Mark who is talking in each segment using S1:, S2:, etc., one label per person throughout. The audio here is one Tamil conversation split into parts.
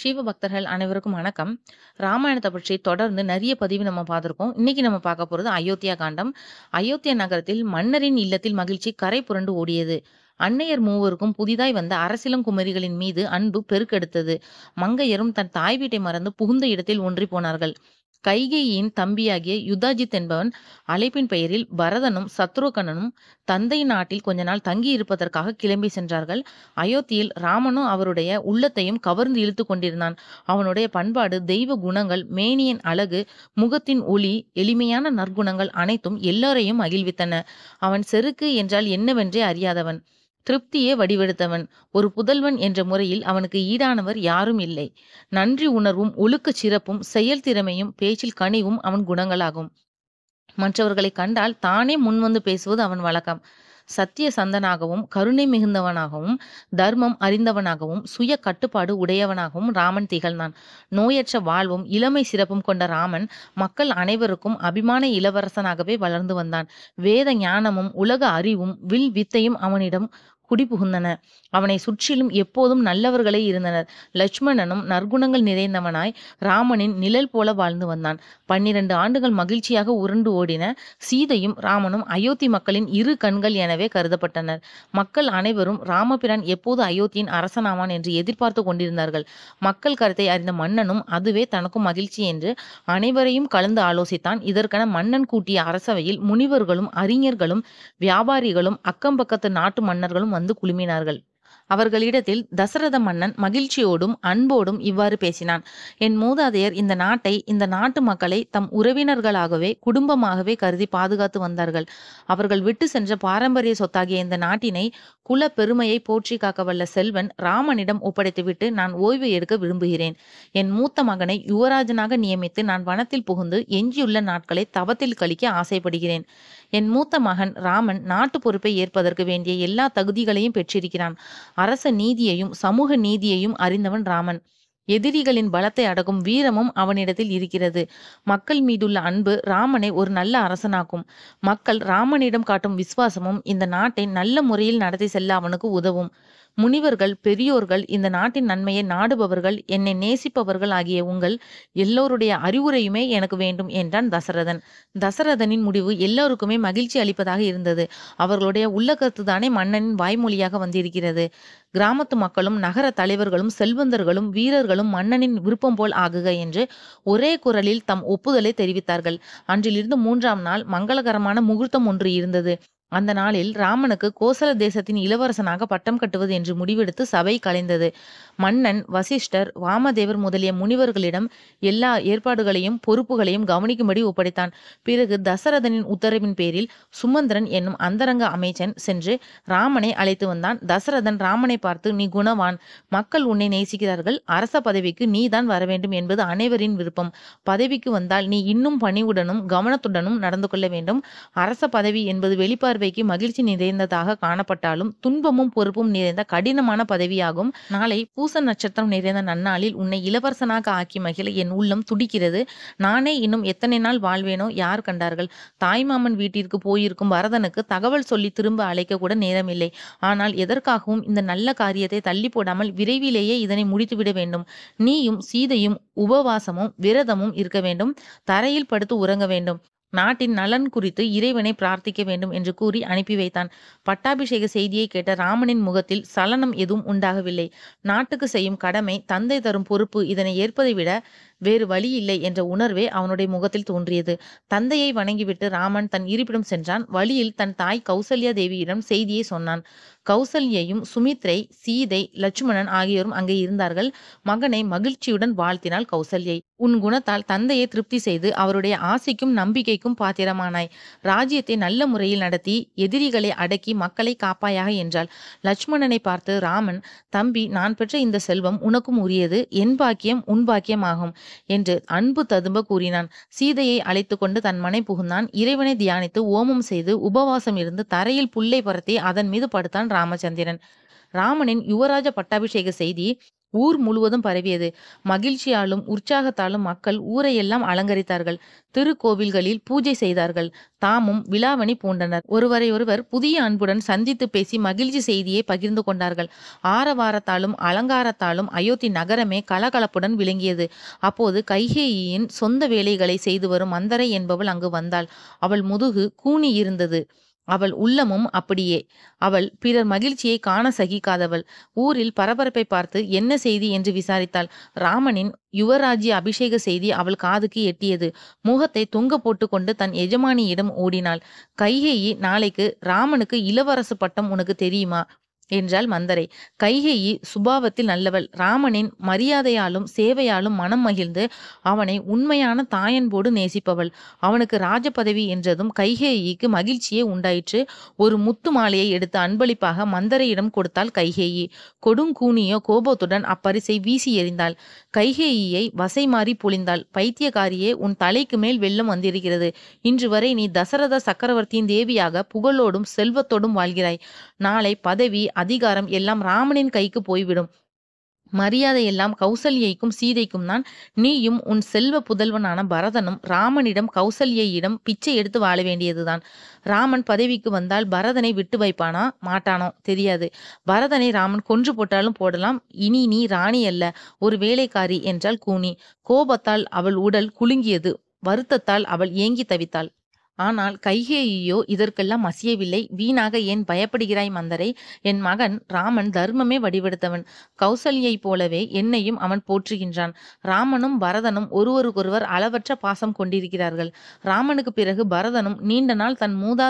S1: சிவ பக்தர்கள் அனைவருக்கும் வணக்கம் ராமாயணத்தை பற்றி தொடர்ந்து நிறைய பதிவு நம்ம பார்த்துருக்கோம் இன்னைக்கு நம்ம பார்க்க போறது அயோத்தியா காண்டம் அயோத்தியா நகரத்தில் மன்னரின் இல்லத்தில் மகிழ்ச்சி கரை புரண்டு ஓடியது அன்னையர் மூவருக்கும் புதிதாய் வந்த அரசிலும் குமரிகளின் மீது அன்பு பெருக்கெடுத்தது மங்கையரும் தன் தாய் வீட்டை மறந்து புகுந்த இடத்தில் ஒன்றி போனார்கள் கைகையின் தம்பியாகிய யுதாஜித் என்பவன் அழைப்பின் பெயரில் பரதனும் சத்ருகனனும் தந்தை நாட்டில் கொஞ்ச நாள் தங்கி இருப்பதற்காக கிளம்பி சென்றார்கள் அயோத்தியில் ராமனும் அவருடைய உள்ளத்தையும் கவர்ந்து இழுத்து கொண்டிருந்தான் அவனுடைய பண்பாடு தெய்வ குணங்கள் மேனியின் அழகு முகத்தின் ஒளி எளிமையான நற்குணங்கள் அனைத்தும் எல்லோரையும் மகிழ்வித்தன அவன் செருக்கு என்றால் என்னவென்றே அறியாதவன் திருப்தியே வடிவெடுத்தவன் ஒரு புதல்வன் என்ற முறையில் அவனுக்கு ஈடானவர் யாரும் இல்லை நன்றி உணர்வும் ஒழுக்கச் சிறப்பும் செயல் திறமையும் பேச்சில் கனிவும் அவன் குணங்களாகும் மற்றவர்களை கண்டால் தானே முன்வந்து பேசுவது அவன் வழக்கம் சத்திய சந்தனாகவும் கருணை மிகுந்தவனாகவும் தர்மம் அறிந்தவனாகவும் சுய கட்டுப்பாடு உடையவனாகவும் ராமன் திகழ்ந்தான் நோயற்ற வாழ்வும் இளமை சிறப்பும் கொண்ட ராமன் மக்கள் அனைவருக்கும் அபிமான இளவரசனாகவே வளர்ந்து வந்தான் வேத ஞானமும் உலக அறிவும் வில் வித்தையும் அவனிடம் குடிபுகுந்தன அவனை சுற்றிலும் எப்போதும் நல்லவர்களே இருந்தனர் லட்சுமணனும் நற்குணங்கள் நிறைந்தவனாய் ராமனின் நிழல் போல வாழ்ந்து வந்தான் பன்னிரண்டு ஆண்டுகள் மகிழ்ச்சியாக உருண்டு ஓடின சீதையும் ராமனும் அயோத்தி மக்களின் இரு கண்கள் எனவே கருதப்பட்டனர் மக்கள் அனைவரும் ராமபிரான் எப்போது அயோத்தியின் அரசனாவான் என்று எதிர்பார்த்து கொண்டிருந்தார்கள் மக்கள் கருத்தை அறிந்த மன்னனும் அதுவே தனக்கும் மகிழ்ச்சி என்று அனைவரையும் கலந்து ஆலோசித்தான் இதற்கென மன்னன் கூட்டிய அரசவையில் முனிவர்களும் அறிஞர்களும் வியாபாரிகளும் அக்கம் பக்கத்து நாட்டு மன்னர்களும் வந்து குழுமினார்கள் அவர்களிடத்தில் தசரத மன்னன் மகிழ்ச்சியோடும் அன்போடும் இவ்வாறு பேசினான் என் மூதாதையர் இந்த நாட்டை இந்த நாட்டு மக்களை தம் உறவினர்களாகவே குடும்பமாகவே கருதி பாதுகாத்து வந்தார்கள் அவர்கள் விட்டு சென்ற பாரம்பரிய சொத்தாகிய இந்த நாட்டினை குல பெருமையை போற்றி காக்க வல்ல செல்வன் ராமனிடம் ஒப்படைத்துவிட்டு நான் ஓய்வு எடுக்க விரும்புகிறேன் என் மூத்த மகனை யுவராஜனாக நியமித்து நான் வனத்தில் புகுந்து எஞ்சியுள்ள நாட்களை தவத்தில் கழிக்க ஆசைப்படுகிறேன் என் மூத்த மகன் ராமன் நாட்டு பொறுப்பை ஏற்பதற்கு வேண்டிய எல்லா தகுதிகளையும் பெற்றிருக்கிறான் அரச நீதியையும் சமூக நீதியையும் அறிந்தவன் ராமன் எதிரிகளின் பலத்தை அடக்கும் வீரமும் அவனிடத்தில் இருக்கிறது மக்கள் மீதுள்ள அன்பு ராமனை ஒரு நல்ல அரசனாக்கும் மக்கள் ராமனிடம் காட்டும் விசுவாசமும் இந்த நாட்டை நல்ல முறையில் நடத்தி செல்ல அவனுக்கு உதவும் முனிவர்கள் பெரியோர்கள் இந்த நாட்டின் நன்மையை நாடுபவர்கள் என்னை நேசிப்பவர்கள் ஆகிய உங்கள் எல்லோருடைய அறிவுரையுமே எனக்கு வேண்டும் என்றான் தசரதன் தசரதனின் முடிவு எல்லோருக்குமே மகிழ்ச்சி அளிப்பதாக இருந்தது அவர்களுடைய உள்ள கருத்து தானே மன்னனின் வாய்மொழியாக வந்திருக்கிறது கிராமத்து மக்களும் நகர தலைவர்களும் செல்வந்தர்களும் வீரர்களும் மன்னனின் விருப்பம் போல் ஆகுக என்று ஒரே குரலில் தம் ஒப்புதலை தெரிவித்தார்கள் அன்றிலிருந்து மூன்றாம் நாள் மங்களகரமான முகூர்த்தம் ஒன்று இருந்தது அந்த நாளில் ராமனுக்கு கோசல தேசத்தின் இளவரசனாக பட்டம் கட்டுவது என்று முடிவெடுத்து சபை கலைந்தது மன்னன் வசிஷ்டர் வாமதேவர் முதலிய முனிவர்களிடம் எல்லா ஏற்பாடுகளையும் பொறுப்புகளையும் கவனிக்கும்படி ஒப்படைத்தான் பிறகு தசரதனின் உத்தரவின் பேரில் சுமந்திரன் என்னும் அந்தரங்க அமைச்சன் சென்று ராமனை அழைத்து வந்தான் தசரதன் ராமனை பார்த்து நீ குணவான் மக்கள் உன்னை நேசிக்கிறார்கள் அரச பதவிக்கு நீ தான் வர வேண்டும் என்பது அனைவரின் விருப்பம் பதவிக்கு வந்தால் நீ இன்னும் பணிவுடனும் கவனத்துடனும் நடந்து கொள்ள வேண்டும் அரச பதவி என்பது வெளிப்பார் பார்வைக்கு மகிழ்ச்சி நிறைந்ததாக காணப்பட்டாலும் துன்பமும் பொறுப்பும் நிறைந்த கடினமான பதவியாகும் நாளை பூச நட்சத்திரம் நிறைந்த நன்னாளில் உன்னை இளவரசனாக ஆக்கி மகிழ என் உள்ளம் துடிக்கிறது நானே இன்னும் எத்தனை நாள் வாழ்வேனோ யார் கண்டார்கள் தாய்மாமன் வீட்டிற்கு போயிருக்கும் வரதனுக்கு தகவல் சொல்லி திரும்ப அழைக்க கூட நேரமில்லை ஆனால் எதற்காகவும் இந்த நல்ல காரியத்தை தள்ளி போடாமல் விரைவிலேயே இதனை முடித்துவிட வேண்டும் நீயும் சீதையும் உபவாசமும் விரதமும் இருக்க வேண்டும் தரையில் படுத்து உறங்க வேண்டும் நாட்டின் நலன் குறித்து இறைவனை பிரார்த்திக்க வேண்டும் என்று கூறி அனுப்பி வைத்தான் பட்டாபிஷேக செய்தியை கேட்ட ராமனின் முகத்தில் சலனம் எதுவும் உண்டாகவில்லை நாட்டுக்கு செய்யும் கடமை தந்தை தரும் பொறுப்பு இதனை ஏற்பதை விட வேறு வழி இல்லை என்ற உணர்வே அவனுடைய முகத்தில் தோன்றியது தந்தையை வணங்கிவிட்டு ராமன் தன் இருப்பிடம் சென்றான் வழியில் தன் தாய் கௌசல்யா தேவியிடம் செய்தியை சொன்னான் கௌசல்யையும் சுமித்ரை சீதை லட்சுமணன் ஆகியோரும் அங்கே இருந்தார்கள் மகனை மகிழ்ச்சியுடன் வாழ்த்தினாள் கௌசல்யை உன் குணத்தால் தந்தையை திருப்தி செய்து அவருடைய ஆசைக்கும் நம்பிக்கைக்கும் பாத்திரமானாய் ராஜ்யத்தை நல்ல முறையில் நடத்தி எதிரிகளை அடக்கி மக்களை காப்பாயாக என்றாள் லட்சுமணனை பார்த்து ராமன் தம்பி நான் பெற்ற இந்த செல்வம் உனக்கும் உரியது என் பாக்கியம் உன் பாக்கியமாகும் என்று அன்பு ததும்ப கூறினான் சீதையை அழைத்து கொண்டு தன் மனை புகுந்தான் இறைவனை தியானித்து ஓமம் செய்து உபவாசம் இருந்து தரையில் புல்லை பரத்தி அதன் மீது படுத்தான் ராமச்சந்திரன் ராமனின் யுவராஜ பட்டாபிஷேக செய்தி ஊர் முழுவதும் பரவியது மகிழ்ச்சியாலும் உற்சாகத்தாலும் மக்கள் ஊரையெல்லாம் அலங்கரித்தார்கள் திருக்கோவில்களில் பூஜை செய்தார்கள் தாமும் விழாவணி பூண்டனர் ஒருவரை ஒருவர் புதிய அன்புடன் சந்தித்து பேசி மகிழ்ச்சி செய்தியை பகிர்ந்து கொண்டார்கள் ஆரவாரத்தாலும் அலங்காரத்தாலும் அயோத்தி நகரமே கலகலப்புடன் விளங்கியது அப்போது கைகேயின் சொந்த வேலைகளை செய்து வரும் மந்தரை என்பவள் அங்கு வந்தாள் அவள் முதுகு கூனி இருந்தது அவள் உள்ளமும் அப்படியே அவள் பிறர் மகிழ்ச்சியை காண சகிக்காதவள் ஊரில் பரபரப்பை பார்த்து என்ன செய்தி என்று விசாரித்தாள் ராமனின் யுவராஜ்ய அபிஷேக செய்தி அவள் காதுக்கு எட்டியது முகத்தை தொங்க போட்டுக்கொண்டு தன் எஜமானியிடம் ஓடினாள் கைகேயி நாளைக்கு ராமனுக்கு இளவரசு பட்டம் உனக்கு தெரியுமா என்றாள் மந்தரை கைகேயி சுபாவத்தில் நல்லவள் ராமனின் மரியாதையாலும் சேவையாலும் மனம் மகிழ்ந்து அவனை உண்மையான தாயன்போடு நேசிப்பவள் அவனுக்கு ராஜபதவி என்றதும் கைகேயிக்கு மகிழ்ச்சியே உண்டாயிற்று ஒரு முத்து மாலையை எடுத்து அன்பளிப்பாக மந்தரையிடம் கொடுத்தாள் கைகேயி கொடுங்கூனியோ கோபத்துடன் அப்பரிசை வீசி எறிந்தாள் கைகேயியை வசை மாறி பொழிந்தாள் பைத்தியக்காரியே உன் தலைக்கு மேல் வெள்ளம் வந்திருக்கிறது இன்று வரை நீ தசரத சக்கரவர்த்தியின் தேவியாக புகழோடும் செல்வத்தோடும் வாழ்கிறாய் நாளை பதவி அதிகாரம் எல்லாம் ராமனின் கைக்கு போய்விடும் மரியாதை எல்லாம் கௌசல்யைக்கும் சீதைக்கும் தான் நீயும் உன் செல்வ புதல்வனான பரதனும் ராமனிடம் கௌசல்யையிடம் பிச்சை எடுத்து வாழ வேண்டியதுதான் ராமன் பதவிக்கு வந்தால் பரதனை விட்டு வைப்பானா மாட்டானோ தெரியாது பரதனை ராமன் கொன்று போட்டாலும் போடலாம் இனி நீ ராணி அல்ல ஒரு வேலைக்காரி என்றால் கூனி கோபத்தால் அவள் உடல் குலுங்கியது வருத்தத்தால் அவள் ஏங்கி தவித்தாள் ஆனால் கைகேயோ இதற்கெல்லாம் அசியவில்லை வீணாக ஏன் பயப்படுகிறாய் மந்தரை என் மகன் ராமன் தர்மமே வடிவெடுத்தவன் கௌசல்யை போலவே என்னையும் அவன் போற்றுகின்றான் ராமனும் பரதனும் ஒருவருக்கொருவர் அளவற்ற பாசம் கொண்டிருக்கிறார்கள் ராமனுக்கு பிறகு பரதனும் நீண்ட நாள் தன் மூதாத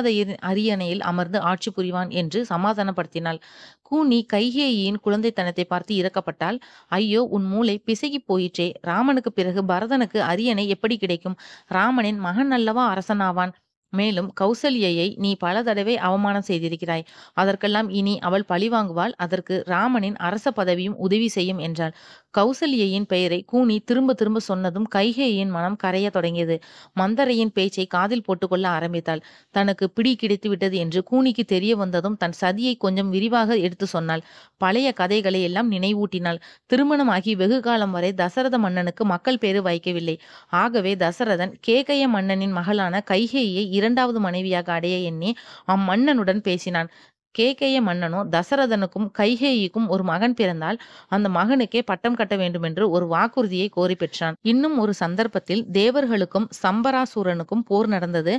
S1: அரியணையில் அமர்ந்து ஆட்சி புரிவான் என்று சமாதானப்படுத்தினாள் கூனி கைகேயின் குழந்தைத்தனத்தை பார்த்து இறக்கப்பட்டால் ஐயோ உன் மூளை பிசகி போயிற்றே ராமனுக்கு பிறகு பரதனுக்கு அரியணை எப்படி கிடைக்கும் ராமனின் மகன் அல்லவா அரசனாவான் மேலும் கௌசல்யையை நீ பல தடவை அவமானம் செய்திருக்கிறாய் அதற்கெல்லாம் இனி அவள் பழி வாங்குவாள் அதற்கு ராமனின் அரச பதவியும் உதவி செய்யும் என்றாள் கௌசல்யின் பெயரை கூனி திரும்ப திரும்ப சொன்னதும் கைகேயின் மனம் கரைய தொடங்கியது மந்தரையின் பேச்சை காதில் போட்டுக்கொள்ள ஆரம்பித்தாள் தனக்கு பிடி கிடைத்து விட்டது என்று கூனிக்கு தெரிய வந்ததும் தன் சதியை கொஞ்சம் விரிவாக எடுத்து சொன்னாள் பழைய கதைகளை எல்லாம் நினைவூட்டினாள் திருமணமாகி வெகு காலம் வரை தசரத மன்னனுக்கு மக்கள் பேரு வைக்கவில்லை ஆகவே தசரதன் கேகைய மன்னனின் மகளான கைகேயை இரண்டாவது மனைவியாக அடைய எண்ணி அம்மன்னனுடன் பேசினான் கேகேய மன்னனும் தசரதனுக்கும் கைகேயிக்கும் ஒரு மகன் பிறந்தால் அந்த மகனுக்கே பட்டம் கட்ட வேண்டும் என்று ஒரு வாக்குறுதியை கோரி பெற்றான் இன்னும் ஒரு சந்தர்ப்பத்தில் தேவர்களுக்கும் சம்பராசூரனுக்கும் போர் நடந்தது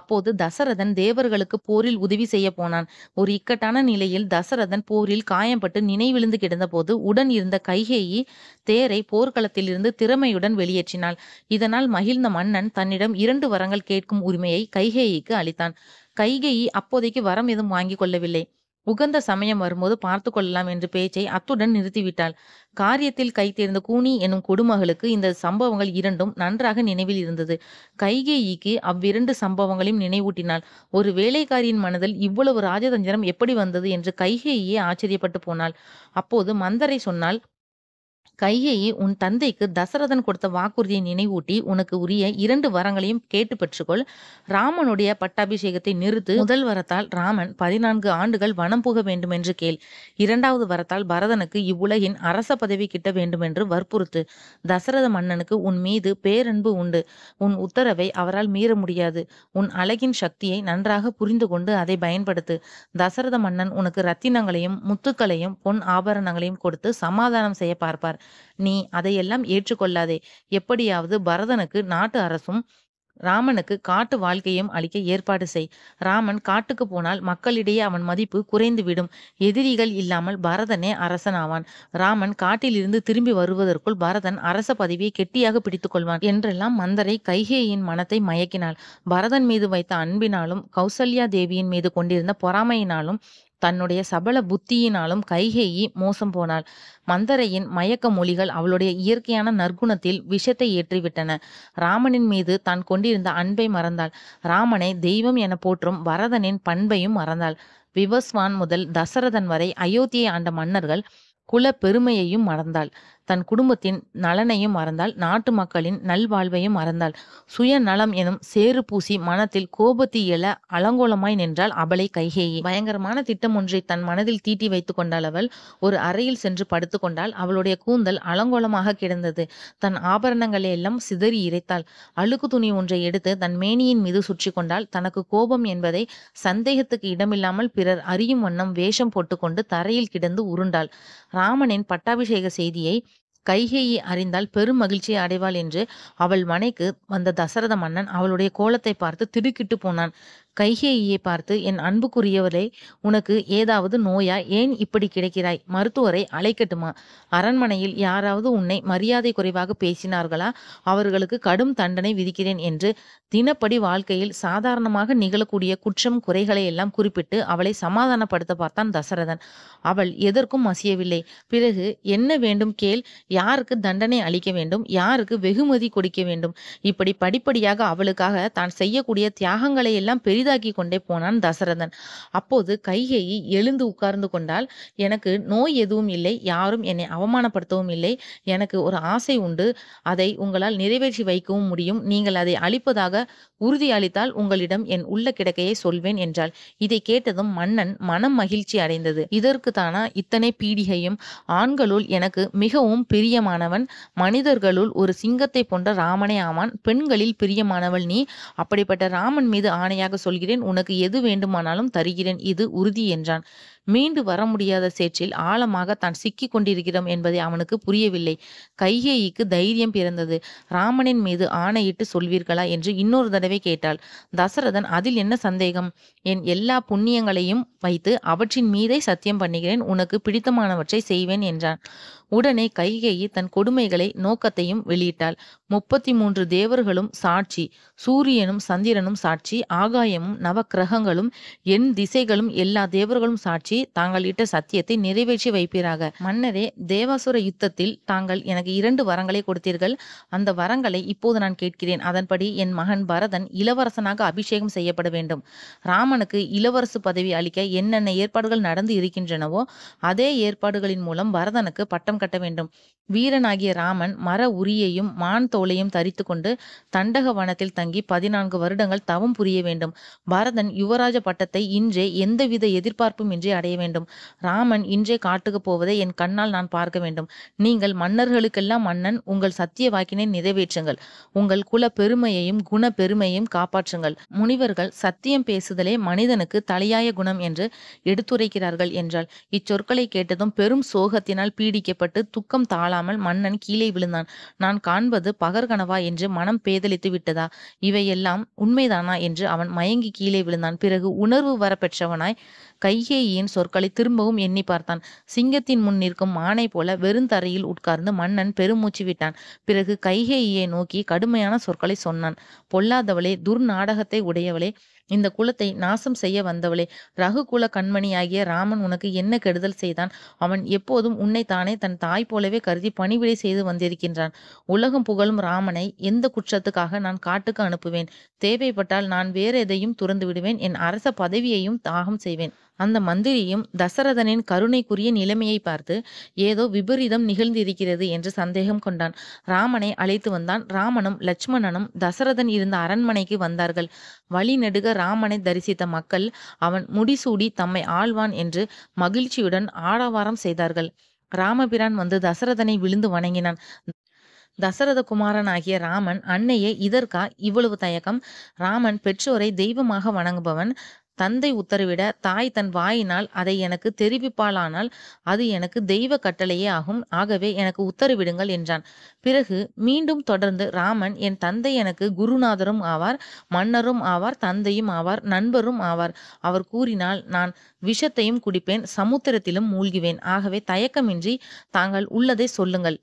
S1: அப்போது தசரதன் தேவர்களுக்கு போரில் உதவி செய்ய போனான் ஒரு இக்கட்டான நிலையில் தசரதன் போரில் காயம்பட்டு நினைவிழுந்து கிடந்தபோது உடன் இருந்த கைகேயி தேரை போர்க்களத்தில் இருந்து திறமையுடன் வெளியேற்றினாள் இதனால் மகிழ்ந்த மன்னன் தன்னிடம் இரண்டு வரங்கள் கேட்கும் உரிமையை கைகேயிக்கு அளித்தான் கைகை அப்போதைக்கு வரம் எதுவும் வாங்கி கொள்ளவில்லை உகந்த சமயம் வரும்போது பார்த்து கொள்ளலாம் என்று பேச்சை அத்துடன் நிறுத்திவிட்டாள் காரியத்தில் கை தேர்ந்த கூனி எனும் குடுமகளுக்கு இந்த சம்பவங்கள் இரண்டும் நன்றாக நினைவில் இருந்தது கைகேயிக்கு அவ்விரண்டு சம்பவங்களையும் நினைவூட்டினாள் ஒரு வேலைக்காரியின் மனதில் இவ்வளவு ராஜதந்திரம் எப்படி வந்தது என்று கைகேயே ஆச்சரியப்பட்டு போனாள் அப்போது மந்தரை சொன்னால் கையை உன் தந்தைக்கு தசரதன் கொடுத்த வாக்குறுதியை நினைவூட்டி உனக்கு உரிய இரண்டு வரங்களையும் கேட்டு பெற்றுக்கொள் ராமனுடைய பட்டாபிஷேகத்தை நிறுத்து முதல் வரத்தால் ராமன் பதினான்கு ஆண்டுகள் வனம் புக வேண்டும் என்று கேள் இரண்டாவது வரத்தால் பரதனுக்கு இவ்வுலகின் அரச பதவி கிட்ட வேண்டும் என்று வற்புறுத்து தசரத மன்னனுக்கு உன் மீது பேரன்பு உண்டு உன் உத்தரவை அவரால் மீற முடியாது உன் அழகின் சக்தியை நன்றாக புரிந்து கொண்டு அதை பயன்படுத்து தசரத மன்னன் உனக்கு ரத்தினங்களையும் முத்துக்களையும் பொன் ஆபரணங்களையும் கொடுத்து சமாதானம் செய்ய பார்ப்பார் நீ அதையெல்லாம் ஏற்றுக்கொள்ளாதே எப்படியாவது பரதனுக்கு நாட்டு அரசும் ராமனுக்கு காட்டு வாழ்க்கையும் அளிக்க ஏற்பாடு செய் ராமன் காட்டுக்கு போனால் மக்களிடையே அவன் மதிப்பு குறைந்துவிடும் எதிரிகள் இல்லாமல் பரதனே அரசனாவான் ராமன் காட்டிலிருந்து திரும்பி வருவதற்குள் பரதன் அரச பதவியை கெட்டியாக பிடித்துக் கொள்வான் என்றெல்லாம் மந்தரை கைகேயின் மனத்தை மயக்கினாள் பரதன் மீது வைத்த அன்பினாலும் கௌசல்யா தேவியின் மீது கொண்டிருந்த பொறாமையினாலும் தன்னுடைய சபல புத்தியினாலும் கைகேயி மோசம் போனாள் மந்தரையின் மயக்க மொழிகள் அவளுடைய இயற்கையான நற்குணத்தில் விஷத்தை ஏற்றிவிட்டன ராமனின் மீது தான் கொண்டிருந்த அன்பை மறந்தாள் ராமனை தெய்வம் என போற்றும் வரதனின் பண்பையும் மறந்தாள் விவஸ்வான் முதல் தசரதன் வரை அயோத்தியை ஆண்ட மன்னர்கள் குல பெருமையையும் மறந்தாள் தன் குடும்பத்தின் நலனையும் மறந்தாள் நாட்டு மக்களின் நல்வாழ்வையும் மறந்தாள் சுயநலம் எனும் சேறு பூசி மனத்தில் கோபத்தி இயல அலங்கோலமாய் நின்றால் அபலை கைகேயி பயங்கரமான திட்டம் ஒன்றை தன் மனதில் தீட்டி வைத்து கொண்டாள் அவள் ஒரு அறையில் சென்று படுத்து அவளுடைய கூந்தல் அலங்கோலமாக கிடந்தது தன் ஆபரணங்களை எல்லாம் சிதறி இறைத்தாள் அழுக்கு துணி ஒன்றை எடுத்து தன் மேனியின் மீது சுற்றி கொண்டால் தனக்கு கோபம் என்பதை சந்தேகத்துக்கு இடமில்லாமல் பிறர் அறியும் வண்ணம் வேஷம் போட்டுக்கொண்டு தரையில் கிடந்து உருண்டாள் ராமனின் பட்டாபிஷேக செய்தியை கைகேயை அறிந்தால் பெரும் மகிழ்ச்சியை அடைவாள் என்று அவள் மனைக்கு வந்த தசரத மன்னன் அவளுடைய கோலத்தை பார்த்து திடுக்கிட்டு போனான் கைகேயியை பார்த்து என் அன்புக்குரியவரே உனக்கு ஏதாவது நோயா ஏன் இப்படி கிடைக்கிறாய் மருத்துவரை அழைக்கட்டுமா அரண்மனையில் யாராவது உன்னை மரியாதை குறைவாக பேசினார்களா அவர்களுக்கு கடும் தண்டனை விதிக்கிறேன் என்று தினப்படி வாழ்க்கையில் சாதாரணமாக நிகழக்கூடிய குற்றம் குறைகளை எல்லாம் குறிப்பிட்டு அவளை சமாதானப்படுத்த பார்த்தான் தசரதன் அவள் எதற்கும் அசியவில்லை பிறகு என்ன வேண்டும் கேள் யாருக்கு தண்டனை அளிக்க வேண்டும் யாருக்கு வெகுமதி கொடுக்க வேண்டும் இப்படி படிப்படியாக அவளுக்காக தான் செய்யக்கூடிய தியாகங்களை எல்லாம் பெரிய பெரிதாக்கி கொண்டே போனான் தசரதன் அப்போது கைகேயி எழுந்து உட்கார்ந்து கொண்டால் எனக்கு நோய் எதுவும் இல்லை யாரும் என்னை அவமானப்படுத்தவும் இல்லை எனக்கு ஒரு ஆசை உண்டு அதை உங்களால் நிறைவேற்றி வைக்கவும் முடியும் நீங்கள் அதை அளிப்பதாக உறுதியளித்தால் உங்களிடம் என் உள்ள கிடக்கையை சொல்வேன் என்றால் இதை கேட்டதும் மன்னன் மனம் மகிழ்ச்சி அடைந்தது இதற்கு தானா இத்தனை பீடிகையும் ஆண்களுள் எனக்கு மிகவும் பிரியமானவன் மனிதர்களுள் ஒரு சிங்கத்தை போன்ற ராமனே ஆவான் பெண்களில் பிரியமானவள் நீ அப்படிப்பட்ட ராமன் மீது ஆணையாக சொல்லி கொள்கிறேன் உனக்கு எது வேண்டுமானாலும் தருகிறேன் இது உறுதி என்றான் மீண்டு வர முடியாத சேற்றில் ஆழமாக தான் சிக்கி கொண்டிருக்கிறோம் என்பதை அவனுக்கு புரியவில்லை கைகேயிக்கு தைரியம் பிறந்தது ராமனின் மீது ஆணையிட்டு சொல்வீர்களா என்று இன்னொரு தடவை கேட்டாள் தசரதன் அதில் என்ன சந்தேகம் என் எல்லா புண்ணியங்களையும் வைத்து அவற்றின் மீதை சத்தியம் பண்ணுகிறேன் உனக்கு பிடித்தமானவற்றை செய்வேன் என்றான் உடனே கைகேயி தன் கொடுமைகளை நோக்கத்தையும் வெளியிட்டாள் முப்பத்தி மூன்று தேவர்களும் சாட்சி சூரியனும் சந்திரனும் சாட்சி ஆகாயமும் நவக்கிரகங்களும் என் திசைகளும் எல்லா தேவர்களும் சாட்சி தாங்கள் இட்ட சத்தியத்தை நிறைவேற்றி வைப்பீராக மன்னரே தேவாசுர யுத்தத்தில் தாங்கள் எனக்கு இரண்டு வரங்களை கொடுத்தீர்கள் அந்த வரங்களை இப்போது நான் கேட்கிறேன் அதன்படி என் மகன் பரதன் இளவரசனாக அபிஷேகம் செய்யப்பட வேண்டும் ராமனுக்கு இளவரசு பதவி அளிக்க என்னென்ன ஏற்பாடுகள் நடந்து இருக்கின்றனவோ அதே ஏற்பாடுகளின் மூலம் பரதனுக்கு பட்டம் பந்தம் கட்ட வேண்டும் வீரனாகிய ராமன் மர உரியையும் மான் தோலையும் தரித்து கொண்டு தண்டக வனத்தில் தங்கி பதினான்கு வருடங்கள் தவம் புரிய வேண்டும் பரதன் யுவராஜ பட்டத்தை இன்றே எந்தவித எதிர்பார்ப்பும் இன்றி அடைய வேண்டும் ராமன் இன்றே காட்டுக்கு போவதை என் கண்ணால் நான் பார்க்க வேண்டும் நீங்கள் மன்னர்களுக்கெல்லாம் மன்னன் உங்கள் சத்திய வாக்கினை நிறைவேற்றுங்கள் உங்கள் குல பெருமையையும் குண பெருமையையும் காப்பாற்றுங்கள் முனிவர்கள் சத்தியம் பேசுதலே மனிதனுக்கு தலையாய குணம் என்று எடுத்துரைக்கிறார்கள் என்றால் இச்சொற்களை கேட்டதும் பெரும் சோகத்தினால் பீடிக்கப்பட்டு ஏற்பட்டு துக்கம் தாழாமல் மன்னன் கீழே விழுந்தான் நான் காண்பது பகர்கனவா என்று மனம் பேதலித்து விட்டதா இவையெல்லாம் உண்மைதானா என்று அவன் மயங்கி கீழே விழுந்தான் பிறகு உணர்வு வரப்பெற்றவனாய் கைகேயின் சொற்களை திரும்பவும் எண்ணி பார்த்தான் சிங்கத்தின் முன் நிற்கும் மானை போல வெறுந்தரையில் உட்கார்ந்து மன்னன் பெருமூச்சு விட்டான் பிறகு கைகேயை நோக்கி கடுமையான சொற்களை சொன்னான் பொல்லாதவளே துர்நாடகத்தை உடையவளே இந்த குலத்தை நாசம் செய்ய வந்தவளே ரகுகுல கண்மணியாகிய ராமன் உனக்கு என்ன கெடுதல் செய்தான் அவன் எப்போதும் உன்னை தானே தன் தாய் போலவே கருதி பணிவிடை செய்து வந்திருக்கின்றான் உலகம் புகழும் ராமனை எந்த குற்றத்துக்காக நான் காட்டுக்கு அனுப்புவேன் தேவைப்பட்டால் நான் வேற எதையும் துறந்து விடுவேன் என் அரச பதவியையும் தாகம் செய்வேன் அந்த மந்திரியும் தசரதனின் கருணைக்குரிய நிலைமையை பார்த்து ஏதோ விபரீதம் நிகழ்ந்திருக்கிறது என்று சந்தேகம் கொண்டான் ராமனை அழைத்து வந்தான் ராமனும் லட்சுமணனும் தசரதன் இருந்த அரண்மனைக்கு வந்தார்கள் வழிநெடுக ராமனை தரிசித்த மக்கள் அவன் முடிசூடி தம்மை ஆழ்வான் என்று மகிழ்ச்சியுடன் ஆடவாரம் செய்தார்கள் ராமபிரான் வந்து தசரதனை விழுந்து வணங்கினான் தசரத குமாரன் ஆகிய ராமன் அன்னையே இதற்கா இவ்வளவு தயக்கம் ராமன் பெற்றோரை தெய்வமாக வணங்குபவன் தந்தை உத்தரவிட தாய் தன் வாயினால் அதை எனக்கு தெரிவிப்பாளானால் அது எனக்கு தெய்வ கட்டளையே ஆகும் ஆகவே எனக்கு உத்தரவிடுங்கள் என்றான் பிறகு மீண்டும் தொடர்ந்து ராமன் என் தந்தை எனக்கு குருநாதரும் ஆவார் மன்னரும் ஆவார் தந்தையும் ஆவார் நண்பரும் ஆவார் அவர் கூறினால் நான் விஷத்தையும் குடிப்பேன் சமுத்திரத்திலும் மூழ்கிவேன் ஆகவே தயக்கமின்றி தாங்கள் உள்ளதை சொல்லுங்கள்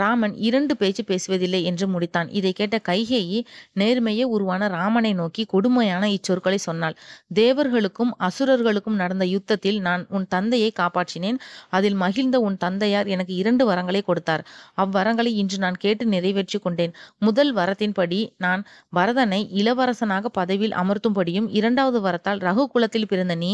S1: ராமன் இரண்டு பேச்சு பேசுவதில்லை என்று முடித்தான் இதை கேட்ட கைகேயி நேர்மையே உருவான ராமனை நோக்கி கொடுமையான இச்சொற்களை சொன்னாள் தேவர்களுக்கும் அசுரர்களுக்கும் நடந்த யுத்தத்தில் நான் உன் தந்தையை காப்பாற்றினேன் அதில் மகிழ்ந்த உன் தந்தையார் எனக்கு இரண்டு வரங்களை கொடுத்தார் அவ்வரங்களை இன்று நான் கேட்டு நிறைவேற்றி கொண்டேன் முதல் வரத்தின்படி நான் பரதனை இளவரசனாக பதவியில் அமர்த்தும்படியும் இரண்டாவது வரத்தால் ரகு குலத்தில் பிறந்த நீ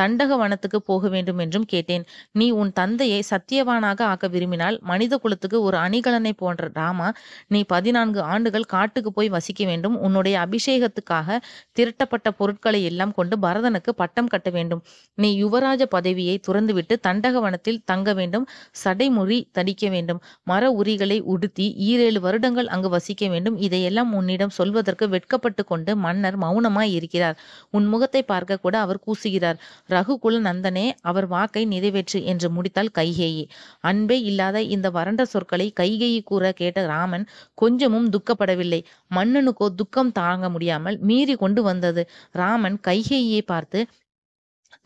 S1: தண்டக வனத்துக்கு போக வேண்டும் என்றும் கேட்டேன் நீ உன் தந்தையை சத்தியவானாக ஆக்க விரும்பினால் மனித குலத்துக்கு ஒரு அணிகலனை போன்ற ராமா நீ பதினான்கு ஆண்டுகள் காட்டுக்கு போய் வசிக்க வேண்டும் உன்னுடைய அபிஷேகத்துக்காக திரட்டப்பட்ட பொருட்களை எல்லாம் கொண்டு பரதனுக்கு பட்டம் கட்ட வேண்டும் நீ யுவராஜ பதவியை துறந்துவிட்டு தண்டகவனத்தில் தங்க வேண்டும் சடைமொழி தடிக்க வேண்டும் மர உரிகளை உடுத்தி ஈரேழு வருடங்கள் அங்கு வசிக்க வேண்டும் இதையெல்லாம் உன்னிடம் சொல்வதற்கு வெட்கப்பட்டு கொண்டு மன்னர் மௌனமாய் இருக்கிறார் உன் முகத்தை பார்க்க கூட அவர் கூசுகிறார் ரகுகுல நந்தனே அவர் வாக்கை நிறைவேற்று என்று முடித்தால் கைகேயே அன்பே இல்லாத இந்த வறண்ட சொற்களை கைகையை கூற கேட்ட ராமன் கொஞ்சமும் துக்கப்படவில்லை மன்னனுக்கோ துக்கம் தாங்க முடியாமல் மீறி கொண்டு வந்தது ராமன் கைகையை பார்த்து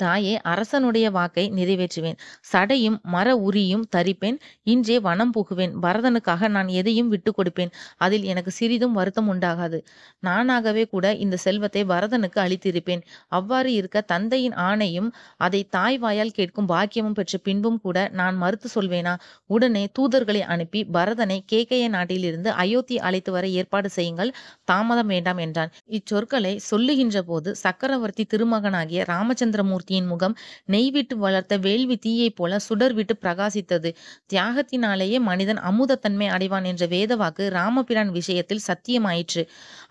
S1: தாயே அரசனுடைய வாக்கை நிறைவேற்றுவேன் சடையும் மர உரியும் தரிப்பேன் இன்றே வனம் புகுவேன் பரதனுக்காக நான் எதையும் விட்டு கொடுப்பேன் அதில் எனக்கு சிறிதும் வருத்தம் உண்டாகாது நானாகவே கூட இந்த செல்வத்தை பரதனுக்கு அளித்திருப்பேன் அவ்வாறு இருக்க தந்தையின் ஆணையும் அதை தாய் வாயால் கேட்கும் பாக்கியமும் பெற்ற பின்பும் கூட நான் மறுத்து சொல்வேனா உடனே தூதர்களை அனுப்பி பரதனை கேகைய நாட்டிலிருந்து அயோத்தி அழைத்து வர ஏற்பாடு செய்யுங்கள் தாமதம் வேண்டாம் என்றான் இச்சொற்களை சொல்லுகின்ற போது சக்கரவர்த்தி திருமகனாகிய ராமச்சந்திரமூர்த்தி மூர்த்தியின் முகம் நெய் விட்டு வளர்த்த வேள்வி தீயைப் போல சுடர் விட்டு பிரகாசித்தது தியாகத்தினாலேயே மனிதன் அமுதத்தன்மை அடைவான் என்ற வேதவாக்கு ராமபிரான் விஷயத்தில் சத்தியமாயிற்று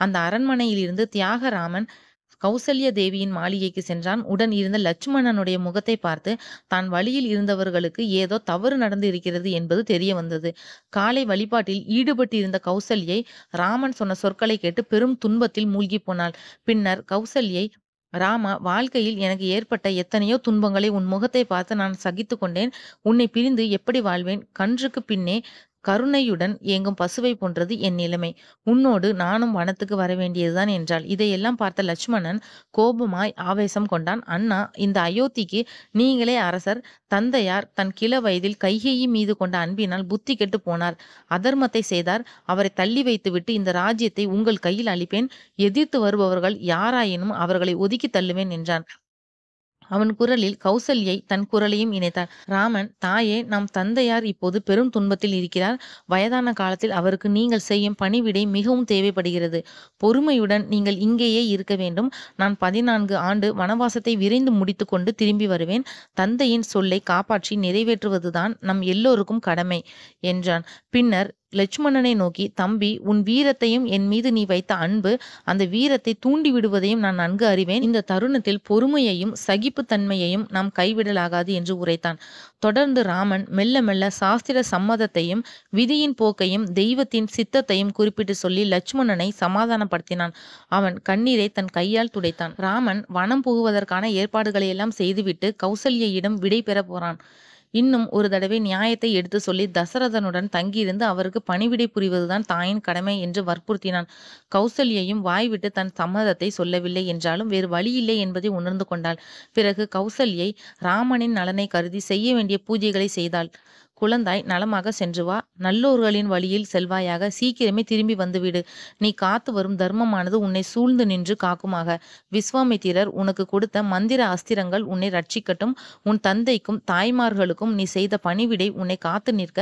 S1: அந்த அரண்மனையிலிருந்து தியாகராமன் கௌசல்ய தேவியின் மாளிகைக்கு சென்றான் உடன் இருந்த லட்சுமணனுடைய முகத்தை பார்த்து தான் வழியில் இருந்தவர்களுக்கு ஏதோ தவறு நடந்து இருக்கிறது என்பது தெரிய வந்தது காலை வழிபாட்டில் ஈடுபட்டு இருந்த கௌசல்யை ராமன் சொன்ன சொற்களை கேட்டு பெரும் துன்பத்தில் மூழ்கி போனாள் பின்னர் கௌசல்யை ராமா வாழ்க்கையில் எனக்கு ஏற்பட்ட எத்தனையோ துன்பங்களை உன் முகத்தை பார்த்து நான் சகித்து கொண்டேன் உன்னை பிரிந்து எப்படி வாழ்வேன் கன்றுக்கு பின்னே கருணையுடன் இயங்கும் பசுவை போன்றது என் நிலைமை உன்னோடு நானும் வனத்துக்கு வர வேண்டியதுதான் என்றாள் இதையெல்லாம் பார்த்த லட்சுமணன் கோபமாய் ஆவேசம் கொண்டான் அண்ணா இந்த அயோத்திக்கு நீங்களே அரசர் தந்தையார் தன் கிள வயதில் கைகையின் மீது கொண்ட அன்பினால் புத்தி கெட்டு போனார் அதர்மத்தை செய்தார் அவரை தள்ளி வைத்துவிட்டு இந்த ராஜ்யத்தை உங்கள் கையில் அளிப்பேன் எதிர்த்து வருபவர்கள் யாராயினும் அவர்களை ஒதுக்கி தள்ளுவேன் என்றான் அவன் குரலில் கௌசல்யை தன் குரலையும் இணைத்தார் ராமன் தாயே நம் தந்தையார் இப்போது பெரும் துன்பத்தில் இருக்கிறார் வயதான காலத்தில் அவருக்கு நீங்கள் செய்யும் பணிவிடை மிகவும் தேவைப்படுகிறது பொறுமையுடன் நீங்கள் இங்கேயே இருக்க வேண்டும் நான் பதினான்கு ஆண்டு வனவாசத்தை விரைந்து முடித்துக்கொண்டு திரும்பி வருவேன் தந்தையின் சொல்லை காப்பாற்றி நிறைவேற்றுவதுதான் நம் எல்லோருக்கும் கடமை என்றான் பின்னர் லட்சுமணனை நோக்கி தம்பி உன் வீரத்தையும் என் மீது நீ வைத்த அன்பு அந்த வீரத்தை தூண்டி விடுவதையும் நான் நன்கு அறிவேன் இந்த தருணத்தில் பொறுமையையும் சகிப்புத்தன்மையையும் நாம் கைவிடலாகாது என்று உரைத்தான் தொடர்ந்து ராமன் மெல்ல மெல்ல சாஸ்திர சம்மதத்தையும் விதியின் போக்கையும் தெய்வத்தின் சித்தத்தையும் குறிப்பிட்டு சொல்லி லட்சுமணனை சமாதானப்படுத்தினான் அவன் கண்ணீரை தன் கையால் துடைத்தான் ராமன் வனம் புகுவதற்கான ஏற்பாடுகளை எல்லாம் செய்துவிட்டு கௌசல்யிடம் விடை பெற போறான் இன்னும் ஒரு தடவை நியாயத்தை எடுத்து சொல்லி தசரதனுடன் தங்கியிருந்து அவருக்கு பணிவிடை புரிவதுதான் தாயின் கடமை என்று வற்புறுத்தினான் கௌசல்யையும் வாய்விட்டு தன் சம்மதத்தை சொல்லவில்லை என்றாலும் வேறு வழியில்லை என்பதை உணர்ந்து கொண்டாள் பிறகு கௌசல்யை ராமனின் நலனை கருதி செய்ய வேண்டிய பூஜைகளை செய்தாள் குழந்தாய் நலமாக சென்று வா நல்லோர்களின் வழியில் செல்வாயாக சீக்கிரமே திரும்பி வந்துவிடு நீ காத்து வரும் தர்மமானது உன்னை சூழ்ந்து நின்று காக்குமாக விஸ்வாமித்திரர் உனக்கு கொடுத்த மந்திர அஸ்திரங்கள் உன்னை ரட்சிக்கட்டும் உன் தந்தைக்கும் தாய்மார்களுக்கும் நீ செய்த பணிவிடை உன்னை காத்து நிற்க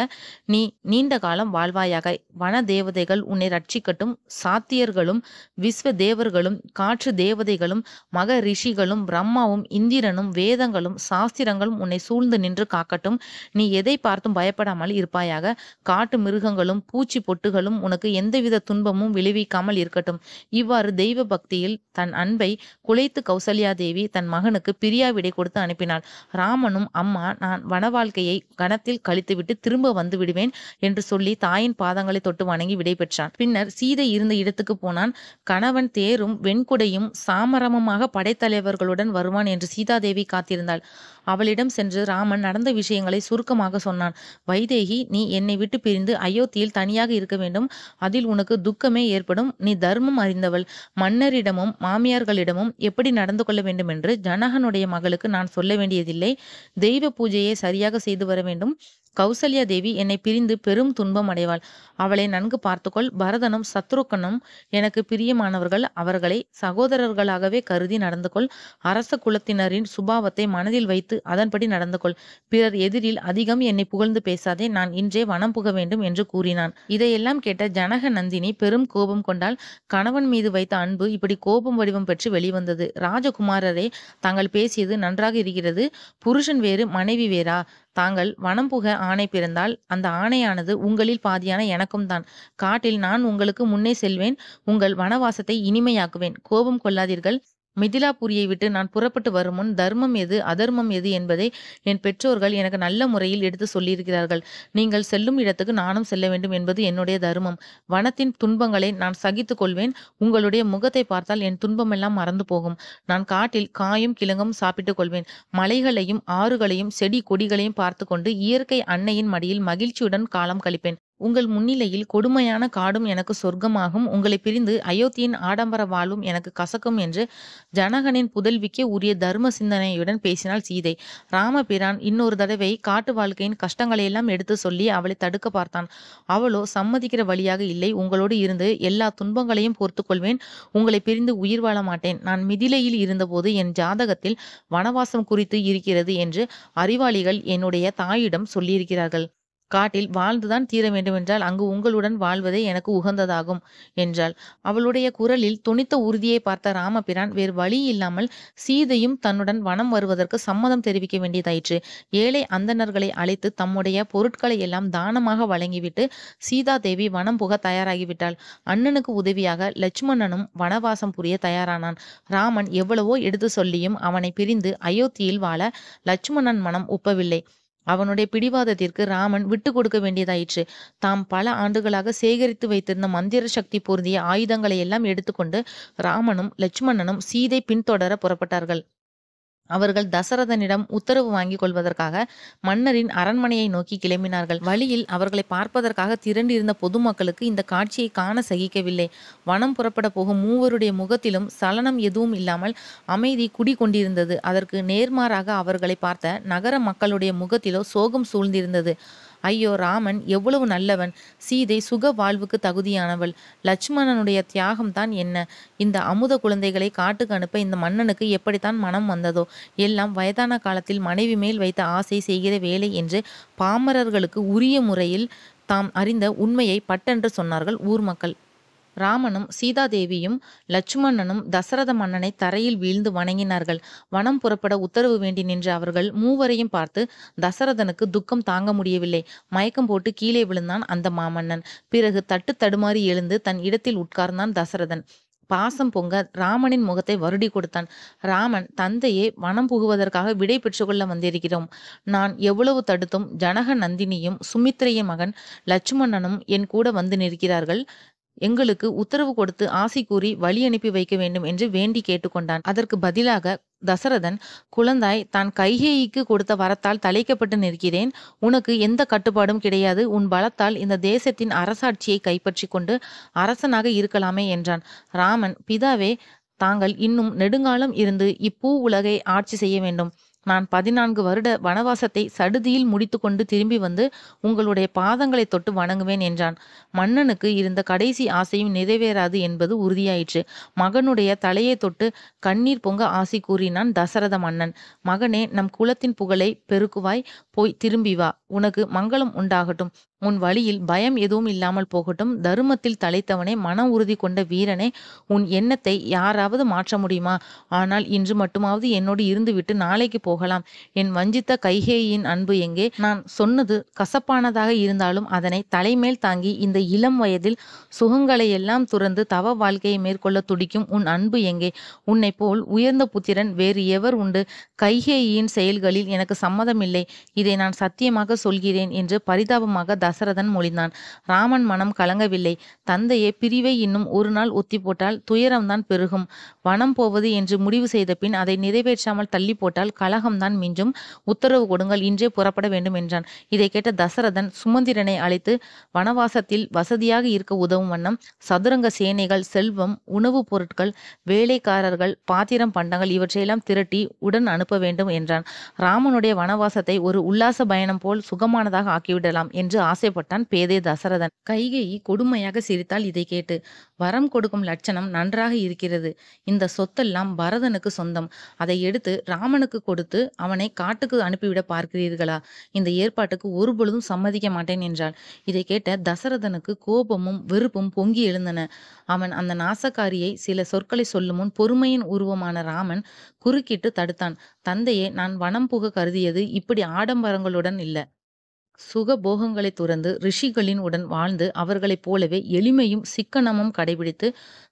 S1: நீ நீண்ட காலம் வாழ்வாயாக வன தேவதைகள் உன்னை ரட்சிக்கட்டும் சாத்தியர்களும் விஸ்வ தேவர்களும் காற்று தேவதைகளும் மக ரிஷிகளும் பிரம்மாவும் இந்திரனும் வேதங்களும் சாஸ்திரங்களும் உன்னை சூழ்ந்து நின்று காக்கட்டும் நீ எதை பார்த்து பார்த்தும் பயப்படாமல் இருப்பாயாக காட்டு மிருகங்களும் பூச்சி பொட்டுகளும் உனக்கு எந்தவித துன்பமும் விளைவிக்காமல் இருக்கட்டும் இவ்வாறு தெய்வ பக்தியில் தன் அன்பை குலைத்து கௌசல்யா தேவி தன் மகனுக்கு பிரியாவிடை கொடுத்து அனுப்பினாள் ராமனும் அம்மா நான் வன வாழ்க்கையை கணத்தில் கழித்துவிட்டு திரும்ப வந்து விடுவேன் என்று சொல்லி தாயின் பாதங்களை தொட்டு வணங்கி விடைபெற்றான் பின்னர் சீதை இருந்த இடத்துக்கு போனான் கணவன் தேரும் வெண்குடையும் சாமரமமாக படைத்தலைவர்களுடன் வருவான் என்று சீதாதேவி காத்திருந்தாள் அவளிடம் சென்று ராமன் நடந்த விஷயங்களை சுருக்கமாக சொன்னான் கூறினான் வைதேகி நீ என்னை விட்டு பிரிந்து அயோத்தியில் தனியாக இருக்க வேண்டும் அதில் உனக்கு துக்கமே ஏற்படும் நீ தர்மம் அறிந்தவள் மன்னரிடமும் மாமியார்களிடமும் எப்படி நடந்து கொள்ள வேண்டும் என்று ஜனகனுடைய மகளுக்கு நான் சொல்ல வேண்டியதில்லை தெய்வ பூஜையை சரியாக செய்து வர வேண்டும் கௌசல்யா தேவி என்னை பிரிந்து பெரும் துன்பம் அடைவாள் அவளை நன்கு பார்த்துக்கொள் பரதனும் சத்ருக்கனும் எனக்கு பிரியமானவர்கள் அவர்களை சகோதரர்களாகவே கருதி நடந்து கொள் அரச குலத்தினரின் சுபாவத்தை மனதில் வைத்து அதன்படி நடந்து கொள் பிறர் எதிரில் அதிகம் என்னை புகழ்ந்து பேசாதே நான் இன்றே வனம் புக வேண்டும் என்று கூறினான் இதையெல்லாம் கேட்ட ஜனக நந்தினி பெரும் கோபம் கொண்டால் கணவன் மீது வைத்த அன்பு இப்படி கோபம் வடிவம் பெற்று வெளிவந்தது ராஜகுமாரரே தாங்கள் பேசியது நன்றாக இருக்கிறது புருஷன் வேறு மனைவி வேறா தாங்கள் வனம் புக ஆணை பிறந்தால் அந்த ஆணையானது உங்களில் பாதியான எனக்கும் தான் காட்டில் நான் உங்களுக்கு முன்னே செல்வேன் உங்கள் வனவாசத்தை இனிமையாக்குவேன் கோபம் கொள்ளாதீர்கள் மிதிலாபுரியை விட்டு நான் புறப்பட்டு வரும் முன் தர்மம் எது அதர்மம் எது என்பதை என் பெற்றோர்கள் எனக்கு நல்ல முறையில் எடுத்து சொல்லியிருக்கிறார்கள் நீங்கள் செல்லும் இடத்துக்கு நானும் செல்ல வேண்டும் என்பது என்னுடைய தர்மம் வனத்தின் துன்பங்களை நான் சகித்துக் கொள்வேன் உங்களுடைய முகத்தை பார்த்தால் என் துன்பமெல்லாம் மறந்து போகும் நான் காட்டில் காயும் கிழங்கும் சாப்பிட்டுக் கொள்வேன் மலைகளையும் ஆறுகளையும் செடி கொடிகளையும் பார்த்து கொண்டு இயற்கை அன்னையின் மடியில் மகிழ்ச்சியுடன் காலம் கழிப்பேன் உங்கள் முன்னிலையில் கொடுமையான காடும் எனக்கு சொர்க்கமாகும் உங்களை பிரிந்து அயோத்தியின் ஆடம்பர வாழும் எனக்கு கசக்கும் என்று ஜனகனின் புதல்விக்கே உரிய தர்ம சிந்தனையுடன் பேசினாள் சீதை ராமபிரான் இன்னொரு தடவை காட்டு வாழ்க்கையின் கஷ்டங்களையெல்லாம் எடுத்து சொல்லி அவளை தடுக்க பார்த்தான் அவளோ சம்மதிக்கிற வழியாக இல்லை உங்களோடு இருந்து எல்லா துன்பங்களையும் பொறுத்துக்கொள்வேன் உங்களை பிரிந்து உயிர் வாழ மாட்டேன் நான் மிதிலையில் இருந்தபோது என் ஜாதகத்தில் வனவாசம் குறித்து இருக்கிறது என்று அறிவாளிகள் என்னுடைய தாயிடம் சொல்லியிருக்கிறார்கள் காட்டில் வாழ்ந்துதான் தீர வேண்டுமென்றால் அங்கு உங்களுடன் வாழ்வதே எனக்கு உகந்ததாகும் என்றாள் அவளுடைய குரலில் துணித்த உறுதியை பார்த்த ராமபிரான் வேறு வழி இல்லாமல் சீதையும் தன்னுடன் வனம் வருவதற்கு சம்மதம் தெரிவிக்க வேண்டியதாயிற்று ஏழை அந்தணர்களை அழைத்து தம்முடைய பொருட்களை எல்லாம் தானமாக வழங்கிவிட்டு சீதா தேவி வனம் புக தயாராகிவிட்டாள் அண்ணனுக்கு உதவியாக லட்சுமணனும் வனவாசம் புரிய தயாரானான் ராமன் எவ்வளவோ எடுத்து சொல்லியும் அவனை பிரிந்து அயோத்தியில் வாழ லட்சுமணன் மனம் ஒப்பவில்லை அவனுடைய பிடிவாதத்திற்கு ராமன் விட்டு கொடுக்க வேண்டியதாயிற்று தாம் பல ஆண்டுகளாக சேகரித்து வைத்திருந்த மந்திர சக்தி பொருந்திய ஆயுதங்களை எல்லாம் எடுத்துக்கொண்டு ராமனும் லட்சுமணனும் சீதை பின்தொடர புறப்பட்டார்கள் அவர்கள் தசரதனிடம் உத்தரவு வாங்கிக் கொள்வதற்காக மன்னரின் அரண்மனையை நோக்கி கிளம்பினார்கள் வழியில் அவர்களை பார்ப்பதற்காக திரண்டிருந்த பொதுமக்களுக்கு இந்த காட்சியை காண சகிக்கவில்லை வனம் புறப்பட போகும் மூவருடைய முகத்திலும் சலனம் எதுவும் இல்லாமல் அமைதி குடிகொண்டிருந்தது அதற்கு நேர்மாறாக அவர்களை பார்த்த நகர மக்களுடைய முகத்திலோ சோகம் சூழ்ந்திருந்தது ஐயோ ராமன் எவ்வளவு நல்லவன் சீதை சுக வாழ்வுக்கு தகுதியானவள் லட்சுமணனுடைய தியாகம்தான் என்ன இந்த அமுத குழந்தைகளை காட்டுக்கு அனுப்ப இந்த மன்னனுக்கு எப்படித்தான் மனம் வந்ததோ எல்லாம் வயதான காலத்தில் மனைவி மேல் வைத்த ஆசை செய்கிற வேலை என்று பாமரர்களுக்கு உரிய முறையில் தாம் அறிந்த உண்மையை பட்டென்று சொன்னார்கள் ஊர் மக்கள் ராமனும் சீதாதேவியும் லட்சுமணனும் தசரத மன்னனை தரையில் வீழ்ந்து வணங்கினார்கள் வனம் புறப்பட உத்தரவு வேண்டி நின்ற அவர்கள் மூவரையும் பார்த்து தசரதனுக்கு துக்கம் தாங்க முடியவில்லை மயக்கம் போட்டு கீழே விழுந்தான் அந்த மாமன்னன் பிறகு தட்டு தடுமாறி எழுந்து தன் இடத்தில் உட்கார்ந்தான் தசரதன் பாசம் பொங்க ராமனின் முகத்தை வருடி கொடுத்தான் ராமன் தந்தையே வனம் புகுவதற்காக விடை பெற்றுக்கொள்ள வந்திருக்கிறோம் நான் எவ்வளவு தடுத்தும் ஜனக நந்தினியும் சுமித்ரைய மகன் லட்சுமணனும் என் கூட வந்து நிற்கிறார்கள் எங்களுக்கு உத்தரவு கொடுத்து ஆசி கூறி வழி அனுப்பி வைக்க வேண்டும் என்று வேண்டி கேட்டுக்கொண்டான் அதற்கு பதிலாக தசரதன் குழந்தாய் தான் கைகேயிக்கு கொடுத்த வரத்தால் தலைக்கப்பட்டு நிற்கிறேன் உனக்கு எந்த கட்டுப்பாடும் கிடையாது உன் பலத்தால் இந்த தேசத்தின் அரசாட்சியை கைப்பற்றி கொண்டு அரசனாக இருக்கலாமே என்றான் ராமன் பிதாவே தாங்கள் இன்னும் நெடுங்காலம் இருந்து இப்பூ உலகை ஆட்சி செய்ய வேண்டும் நான் பதினான்கு வருட வனவாசத்தை சடுதியில் முடித்துக்கொண்டு திரும்பி வந்து உங்களுடைய பாதங்களை தொட்டு வணங்குவேன் என்றான் மன்னனுக்கு இருந்த கடைசி ஆசையும் நிறைவேறாது என்பது உறுதியாயிற்று மகனுடைய தலையை தொட்டு கண்ணீர் பொங்க ஆசை கூறினான் தசரத மன்னன் மகனே நம் குலத்தின் புகழை பெருக்குவாய் போய் திரும்பி வா உனக்கு மங்களம் உண்டாகட்டும் உன் வழியில் பயம் எதுவும் இல்லாமல் போகட்டும் தருமத்தில் தலைத்தவனே மன உறுதி கொண்ட வீரனே உன் எண்ணத்தை யாராவது மாற்ற முடியுமா ஆனால் இன்று மட்டுமாவது என்னோடு இருந்துவிட்டு நாளைக்கு போ போகலாம் என் வஞ்சித்த கைகேயின் அன்பு எங்கே நான் சொன்னது கசப்பானதாக இருந்தாலும் அதனை தலைமேல் தாங்கி இந்த இளம் வயதில் சுகங்களை எல்லாம் துறந்து தவ வாழ்க்கையை மேற்கொள்ள துடிக்கும் உன் அன்பு எங்கே உன்னை போல் உயர்ந்த புத்திரன் வேறு எவர் உண்டு கைகேயின் செயல்களில் எனக்கு சம்மதமில்லை இதை நான் சத்தியமாக சொல்கிறேன் என்று பரிதாபமாக தசரதன் மொழிந்தான் ராமன் மனம் கலங்கவில்லை தந்தையே பிரிவை இன்னும் ஒரு நாள் ஒத்தி போட்டால் துயரம்தான் பெருகும் வனம் போவது என்று முடிவு செய்த பின் அதை நிறைவேற்றாமல் தள்ளி போட்டால் தான் மிஞ்சும் உத்தரவு கொடுங்கள் இன்றே புறப்பட வேண்டும் என்றான் இதை கேட்ட தசரதன் சுமந்திரனை அழைத்து வனவாசத்தில் வசதியாக இருக்க உதவும் வண்ணம் சதுரங்க சேனைகள் செல்வம் உணவுப் பொருட்கள் வேலைக்காரர்கள் பாத்திரம் பண்டங்கள் இவற்றையெல்லாம் திரட்டி உடன் அனுப்ப வேண்டும் என்றான் ராமனுடைய வனவாசத்தை ஒரு உல்லாச பயணம் போல் சுகமானதாக ஆக்கிவிடலாம் என்று ஆசைப்பட்டான் பேதே தசரதன் கைகையை கொடுமையாக சிரித்தால் இதை கேட்டு வரம் கொடுக்கும் லட்சணம் நன்றாக இருக்கிறது இந்த சொத்தெல்லாம் பரதனுக்கு சொந்தம் அதை எடுத்து ராமனுக்கு கொடுத்து அவனை காட்டுக்கு அனுப்பிவிட பார்க்கிறீர்களா இந்த ஏற்பாட்டுக்கு ஒருபொழுதும் சம்மதிக்க மாட்டேன் என்றாள் இதை கேட்ட தசரதனுக்கு கோபமும் வெறுப்பும் பொங்கி எழுந்தன அவன் அந்த நாசக்காரியை சில சொற்களை சொல்லும் முன் பொறுமையின் உருவமான ராமன் குறுக்கிட்டு தடுத்தான் தந்தையே நான் வனம் புக கருதியது இப்படி ஆடம்பரங்களுடன் இல்லை போகங்களை துறந்து ரிஷிகளின் உடன் வாழ்ந்து அவர்களைப் போலவே எளிமையும் சிக்கனமும் கடைபிடித்து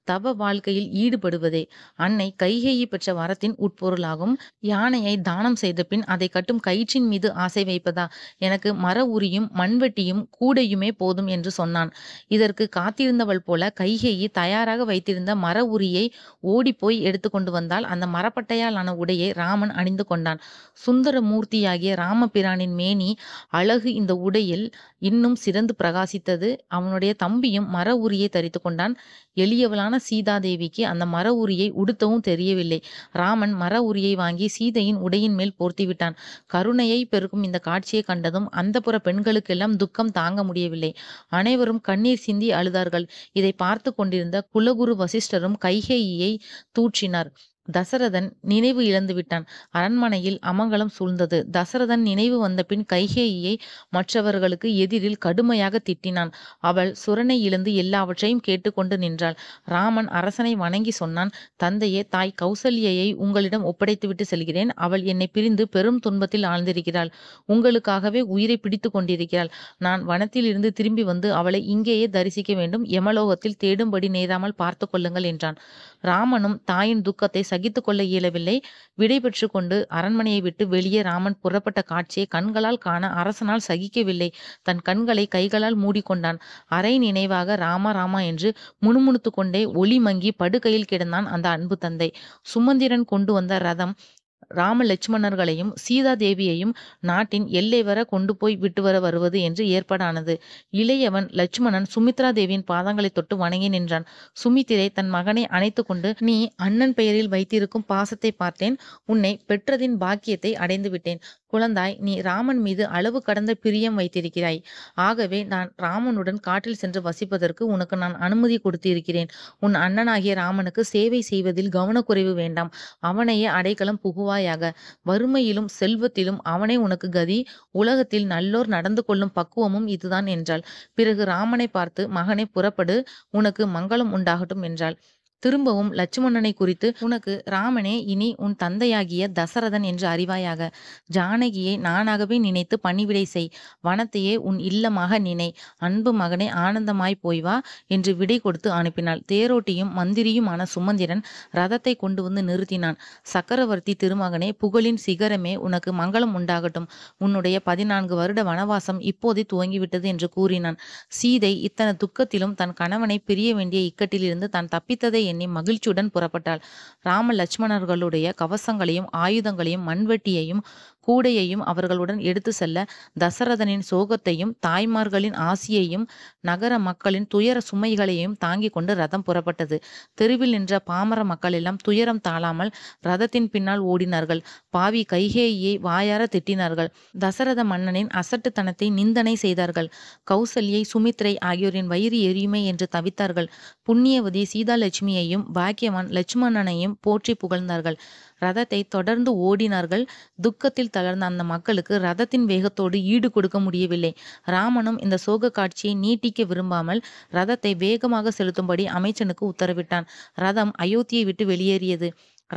S1: தவ வாழ்க்கையில் ஈடுபடுவதே அன்னை கைகேயி பெற்ற வரத்தின் உட்பொருளாகும் யானையை தானம் செய்த பின் அதை கட்டும் கயிற்றின் மீது ஆசை வைப்பதா எனக்கு மர உரியும் மண்வெட்டியும் கூடையுமே போதும் என்று சொன்னான் இதற்கு காத்திருந்தவள் போல கைகேயி தயாராக வைத்திருந்த மர உரியை ஓடிப்போய் எடுத்துக்கொண்டு வந்தால் அந்த மரப்பட்டையால் ஆன உடையை ராமன் அணிந்து கொண்டான் சுந்தர மூர்த்தியாகிய ராமபிரானின் மேனி அழகு இந்த உடையில் இன்னும் சிறந்து பிரகாசித்தது அவனுடைய தம்பியும் மர உரியை தரித்து கொண்டான் எளியவளான் அழகான சீதாதேவிக்கு அந்த மர உரியை உடுத்தவும் தெரியவில்லை ராமன் மர உரியை வாங்கி சீதையின் உடையின் மேல் போர்த்திவிட்டான் கருணையை பெருக்கும் இந்த காட்சியை கண்டதும் அந்த புற பெண்களுக்கெல்லாம் துக்கம் தாங்க முடியவில்லை அனைவரும் கண்ணீர் சிந்தி அழுதார்கள் இதை பார்த்து கொண்டிருந்த குலகுரு வசிஷ்டரும் கைகேயியை தூற்றினார் தசரதன் நினைவு இழந்துவிட்டான் அரண்மனையில் அமங்கலம் சூழ்ந்தது தசரதன் நினைவு வந்தபின் கைகேயை கைகேயியை மற்றவர்களுக்கு எதிரில் கடுமையாக திட்டினான் அவள் சுரனை இழந்து எல்லாவற்றையும் கேட்டுக்கொண்டு நின்றாள் ராமன் அரசனை வணங்கி சொன்னான் தந்தையே தாய் கௌசல்யையை உங்களிடம் ஒப்படைத்துவிட்டு செல்கிறேன் அவள் என்னை பிரிந்து பெரும் துன்பத்தில் ஆழ்ந்திருக்கிறாள் உங்களுக்காகவே உயிரை பிடித்து கொண்டிருக்கிறாள் நான் வனத்திலிருந்து திரும்பி வந்து அவளை இங்கேயே தரிசிக்க வேண்டும் எமலோகத்தில் தேடும்படி நேராமல் பார்த்து கொள்ளுங்கள் என்றான் ராமனும் தாயின் துக்கத்தை சகித்து கொள்ள இயலவில்லை விடை பெற்று கொண்டு அரண்மனையை விட்டு வெளியே ராமன் புறப்பட்ட காட்சியை கண்களால் காண அரசனால் சகிக்கவில்லை தன் கண்களை கைகளால் மூடிக்கொண்டான் அரை நினைவாக ராமா ராமா என்று முணுமுணுத்து கொண்டே ஒளி மங்கி படுக்கையில் கிடந்தான் அந்த அன்பு தந்தை சுமந்திரன் கொண்டு வந்த ரதம் ராம லட்சுமணர்களையும் சீதா தேவியையும் நாட்டின் எல்லை வர கொண்டு போய் விட்டு வர வருவது என்று ஏற்பாடானது இளையவன் லட்சுமணன் சுமித்ரா தேவியின் பாதங்களை தொட்டு வணங்கி நின்றான் சுமித்திரை தன் மகனை அணைத்து கொண்டு நீ அண்ணன் பெயரில் வைத்திருக்கும் பாசத்தை பார்த்தேன் உன்னை பெற்றதின் பாக்கியத்தை அடைந்து விட்டேன் குழந்தாய் நீ ராமன் மீது அளவு கடந்த பிரியம் வைத்திருக்கிறாய் ஆகவே நான் ராமனுடன் காட்டில் சென்று வசிப்பதற்கு உனக்கு நான் அனுமதி கொடுத்திருக்கிறேன் உன் அண்ணனாகிய ராமனுக்கு சேவை செய்வதில் கவனக்குறைவு வேண்டாம் அவனையே அடைக்கலம் புகுவாயாக வறுமையிலும் செல்வத்திலும் அவனே உனக்கு கதி உலகத்தில் நல்லோர் நடந்து கொள்ளும் பக்குவமும் இதுதான் என்றாள் பிறகு ராமனை பார்த்து மகனை புறப்படு உனக்கு மங்களம் உண்டாகட்டும் என்றாள் திரும்பவும் லட்சுமணனை குறித்து உனக்கு ராமனே இனி உன் தந்தையாகிய தசரதன் என்று அறிவாயாக ஜானகியை நானாகவே நினைத்து பணிவிடை செய் வனத்தையே உன் இல்லமாக நினை அன்பு மகனே ஆனந்தமாய் போய் வா என்று விடை கொடுத்து அனுப்பினாள் தேரோட்டியும் மந்திரியுமான சுமந்திரன் ரதத்தை கொண்டு வந்து நிறுத்தினான் சக்கரவர்த்தி திருமகனே புகழின் சிகரமே உனக்கு மங்களம் உண்டாகட்டும் உன்னுடைய பதினான்கு வருட வனவாசம் இப்போதே துவங்கிவிட்டது என்று கூறினான் சீதை இத்தனை துக்கத்திலும் தன் கணவனை பிரிய வேண்டிய இக்கட்டிலிருந்து தான் தப்பித்ததை எண்ணி மகிழ்ச்சியுடன் புறப்பட்டாள் ராம லட்சுமணர்களுடைய கவசங்களையும் ஆயுதங்களையும் மண்வெட்டியையும் கூடையையும் அவர்களுடன் எடுத்து செல்ல தசரதனின் சோகத்தையும் தாய்மார்களின் ஆசியையும் நகர மக்களின் துயர சுமைகளையும் தாங்கி கொண்டு ரதம் புறப்பட்டது தெருவில் நின்ற பாமர மக்கள் எல்லாம் துயரம் தாழாமல் ரதத்தின் பின்னால் ஓடினார்கள் பாவி கைகேயை வாயார திட்டினார்கள் தசரத மன்னனின் அசட்டுத்தனத்தை நிந்தனை செய்தார்கள் கௌசல்யை சுமித்ரை ஆகியோரின் வயிறு எரியுமே என்று தவித்தார்கள் புண்ணியவதி சீதாலட்சுமியையும் பாக்கியவான் லட்சுமணனையும் போற்றி புகழ்ந்தார்கள் ரதத்தை தொடர்ந்து ஓடினார்கள் துக்கத்தில் தளர்ந்த அந்த மக்களுக்கு ரதத்தின் வேகத்தோடு ஈடு கொடுக்க முடியவில்லை ராமனும் இந்த சோக காட்சியை நீட்டிக்க விரும்பாமல் ரதத்தை வேகமாக செலுத்தும்படி அமைச்சனுக்கு உத்தரவிட்டான் ரதம் அயோத்தியை விட்டு வெளியேறியது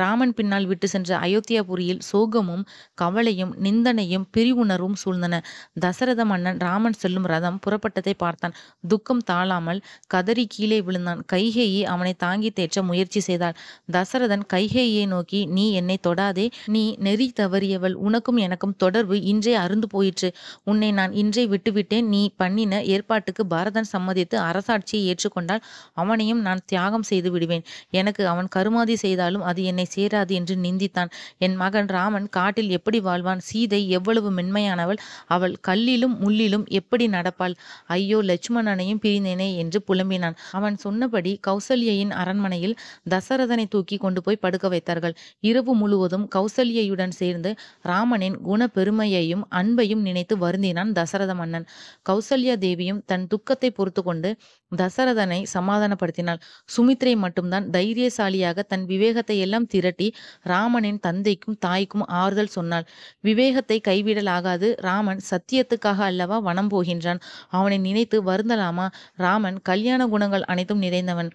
S1: ராமன் பின்னால் விட்டு சென்ற அயோத்தியாபுரியில் சோகமும் கவலையும் நிந்தனையும் பிரிவுணர்வும் சூழ்ந்தன தசரத மன்னன் ராமன் செல்லும் ரதம் புறப்பட்டதை பார்த்தான் துக்கம் தாழாமல் கதறி கீழே விழுந்தான் கைகேயி அவனை தாங்கி தேற்ற முயற்சி செய்தாள் தசரதன் கைகேயை நோக்கி நீ என்னை தொடாதே நீ நெறி தவறியவள் உனக்கும் எனக்கும் தொடர்பு இன்றே அருந்து போயிற்று உன்னை நான் இன்றே விட்டுவிட்டேன் நீ பண்ணின ஏற்பாட்டுக்கு பாரதன் சம்மதித்து அரசாட்சியை ஏற்றுக்கொண்டால் அவனையும் நான் தியாகம் செய்து விடுவேன் எனக்கு அவன் கருமாதி செய்தாலும் அது என்னை என்னை சேராது என்று நிந்தித்தான் என் மகன் ராமன் காட்டில் எப்படி வாழ்வான் சீதை எவ்வளவு மென்மையானவள் அவள் கல்லிலும் முள்ளிலும் எப்படி நடப்பாள் ஐயோ லட்சுமணனையும் பிரிந்தேனே என்று புலம்பினான் அவன் சொன்னபடி கௌசல்யின் அரண்மனையில் தசரதனை தூக்கி கொண்டு போய் படுக்க வைத்தார்கள் இரவு முழுவதும் கௌசல்யுடன் சேர்ந்து ராமனின் குண பெருமையையும் அன்பையும் நினைத்து வருந்தினான் தசரத மன்னன் கௌசல்யா தேவியும் தன் துக்கத்தை பொறுத்து கொண்டு தசரதனை சமாதானப்படுத்தினாள் சுமித்ரை மட்டும்தான் தைரியசாலியாக தன் விவேகத்தை எல்லாம் மனம் திரட்டி ராமனின் தந்தைக்கும் தாய்க்கும் ஆறுதல் சொன்னாள் விவேகத்தை கைவிடலாகாது ராமன் சத்தியத்துக்காக அல்லவா வனம் போகின்றான் அவனை நினைத்து வருந்தலாமா ராமன் கல்யாண குணங்கள் அனைத்தும் நிறைந்தவன்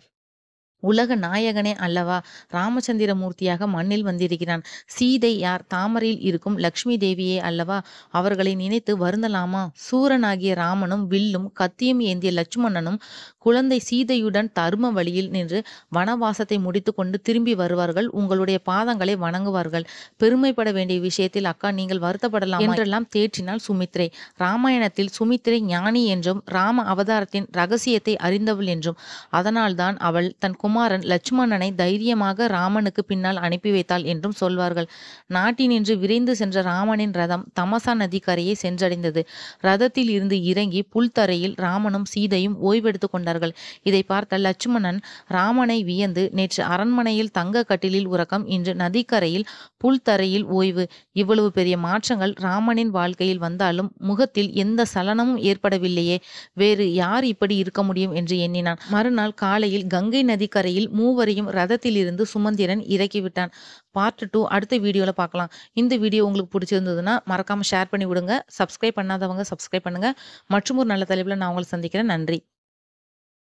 S1: உலக நாயகனே அல்லவா ராமச்சந்திரமூர்த்தியாக மண்ணில் வந்திருக்கிறான் சீதை யார் தாமரையில் இருக்கும் லக்ஷ்மி தேவியே அல்லவா அவர்களை நினைத்து வருந்தலாமா சூரனாகிய ராமனும் வில்லும் கத்தியும் ஏந்திய லட்சுமணனும் குழந்தை சீதையுடன் தரும வழியில் நின்று வனவாசத்தை முடித்து கொண்டு திரும்பி வருவார்கள் உங்களுடைய பாதங்களை வணங்குவார்கள் பெருமைப்பட வேண்டிய விஷயத்தில் அக்கா நீங்கள் வருத்தப்படலாம் என்றெல்லாம் தேற்றினால் சுமித்ரை ராமாயணத்தில் சுமித்ரை ஞானி என்றும் ராம அவதாரத்தின் ரகசியத்தை அறிந்தவள் என்றும் அதனால்தான் அவள் தன் குமாரன் லட்சுமணனை தைரியமாக ராமனுக்கு பின்னால் அனுப்பி வைத்தாள் என்றும் சொல்வார்கள் நாட்டினின்று விரைந்து சென்ற ராமனின் ரதம் தமசா நதிக்கரையை சென்றடைந்தது ரதத்தில் இருந்து இறங்கி புல்தரையில் ராமனும் சீதையும் ஓய்வெடுத்து கொண்டார்கள் இதை பார்த்த லட்சுமணன் ராமனை வியந்து நேற்று அரண்மனையில் தங்க கட்டிலில் உறக்கம் இன்று நதிக்கரையில் புல்தரையில் ஓய்வு இவ்வளவு பெரிய மாற்றங்கள் ராமனின் வாழ்க்கையில் வந்தாலும் முகத்தில் எந்த சலனமும் ஏற்படவில்லையே வேறு யார் இப்படி இருக்க முடியும் என்று எண்ணினான் மறுநாள் காலையில் கங்கை நதிக்கரை கரையில் மூவரையும் ரதத்திலிருந்து சுமந்திரன் இறக்கிவிட்டான் பார்ட் டூ அடுத்த வீடியோவில் பார்க்கலாம் இந்த வீடியோ உங்களுக்கு பிடிச்சிருந்ததுன்னா மறக்காமல் ஷேர் பண்ணி விடுங்க சப்ஸ்கிரைப் பண்ணாதவங்க சப்ஸ்கிரைப் பண்ணுங்கள் மற்றும் ஒரு நல்ல தலைவில் நான் உங்களை சந்திக்கிறேன் நன்றி